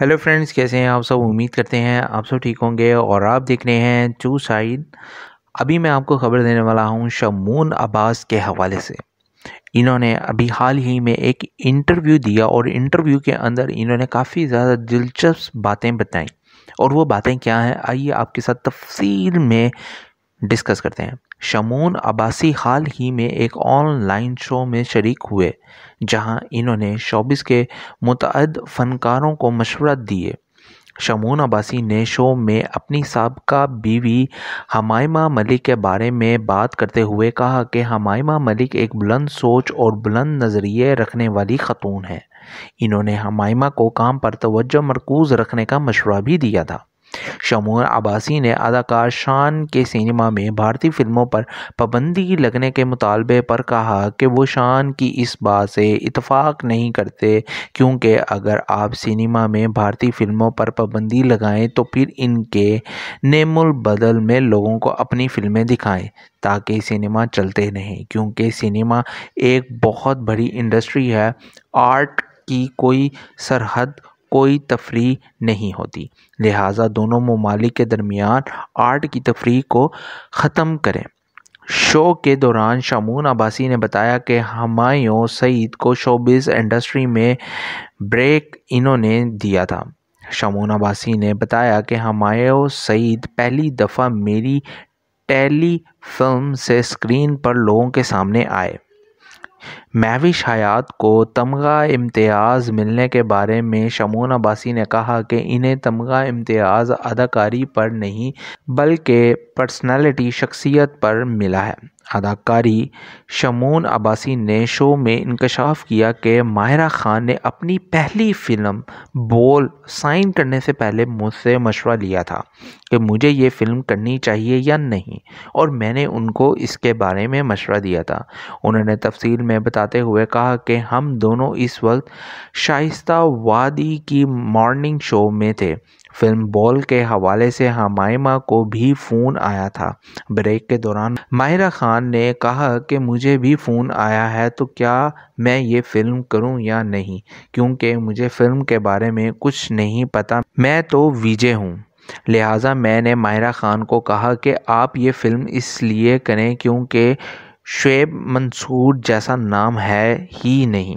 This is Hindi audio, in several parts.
हेलो फ्रेंड्स कैसे हैं आप सब उम्मीद करते हैं आप सब ठीक होंगे और आप देख रहे हैं चू साइड अभी मैं आपको खबर देने वाला हूं शमून अब्बास के हवाले से इन्होंने अभी हाल ही में एक इंटरव्यू दिया और इंटरव्यू के अंदर इन्होंने काफ़ी ज़्यादा दिलचस्प बातें बताई और वो बातें क्या हैं आइए आपके साथ तफसील में डिस्कस करते हैं शमून अब्बासी हाल ही में एक ऑनलाइन शो में शरीक हुए जहां इन्होंने शोबिस के मतद फनकारों को मशवरा दिए शमून अब्बासी ने शो में अपनी सबका बीवी हमायमा मलिक के बारे में बात करते हुए कहा कि हमायमा मलिक एक बुलंद सोच और बुलंद नज़रिए रखने वाली खतून है इन्होंने हमायमा को काम पर तोज्जो मरकूज़ रखने का मशवरा भी दिया था शमून अब्बासी ने अदाकार शान के सिनेमा में भारतीय फिल्मों पर पाबंदी लगने के मुतालबे पर कहा कि वो शान की इस बात से इतफाक़ नहीं करते क्योंकि अगर आप सिनेमा में भारतीय फिल्मों पर पाबंदी लगाएं तो फिर इनके नेमुल बदल में लोगों को अपनी फिल्में दिखाएं ताकि सिनेमा चलते नहीं क्योंकि सिनेमा एक बहुत बड़ी इंडस्ट्री है आर्ट की कोई सरहद कोई तफरी नहीं होती लिहाजा दोनों ममालिक के दरमियान आर्ट की तफरी को ख़त्म करें शो के दौरान शामून अब्बासी ने बताया कि हमायों सईद को शोबिस इंडस्ट्री में ब्रेक इन्होंने दिया था शामून अब्बासी ने बताया कि हमायों सईद पहली दफ़ा मेरी टेली फिल्म से स्क्रीन पर लोगों के सामने आए महविश हयात को तमगा इम्तियाज़ मिलने के बारे में शमून अब्बासी ने कहा कि इन्हें तमगा इम्तियाज़ अदाकारी पर नहीं बल्कि पर्सनालिटी शख्सियत पर मिला है अदाकारी शमून अब्बासी ने शो में इंकशाफ किया कि माहिरा खान ने अपनी पहली फ़िल्म बोल साइन करने से पहले मुझसे मशवरा लिया था कि मुझे ये फ़िल्म करनी चाहिए या नहीं और मैंने उनको इसके बारे में मशवरा दिया था उन्होंने तफसील में बता बताते हुए कहा कि हम दोनों इस वक्त शाइस्ता वादी की मॉर्निंग शो में थे फिल्म बॉल के हवाले से हमायमा को भी फ़ोन आया था ब्रेक के दौरान माहिरा खान ने कहा कि मुझे भी फ़ोन आया है तो क्या मैं ये फ़िल्म करूं या नहीं क्योंकि मुझे फ़िल्म के बारे में कुछ नहीं पता मैं तो विजय हूं लिहाजा मैंने माहिरा खान को कहा कि आप ये फ़िल्म इसलिए करें क्योंकि शुएब मंसूर जैसा नाम है ही नहीं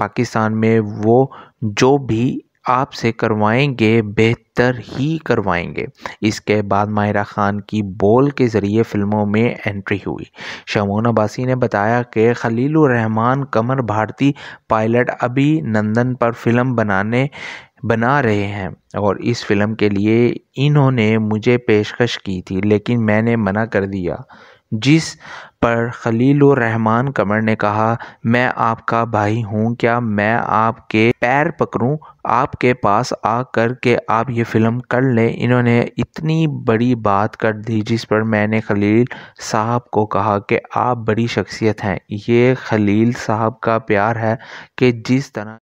पाकिस्तान में वो जो भी आपसे करवाएंगे बेहतर ही करवाएंगे इसके बाद माहिरा खान की बोल के ज़रिए फिल्मों में एंट्री हुई शमोन अब्बासी ने बताया कि खलील रहमान कमर भारती पायलट अभी नंदन पर फिल्म बनाने बना रहे हैं और इस फिल्म के लिए इन्होंने मुझे पेशकश की थी लेकिन मैंने मना कर दिया जिस पर ख़लील रहमान कमर ने कहा मैं आपका भाई हूँ क्या मैं आपके पैर पकड़ूँ आपके पास आ कर के आप ये फिल्म कर लें इन्होंने इतनी बड़ी बात कर दी जिस पर मैंने खलील साहब को कहा कि आप बड़ी शख्सियत हैं ये खलील साहब का प्यार है कि जिस तरह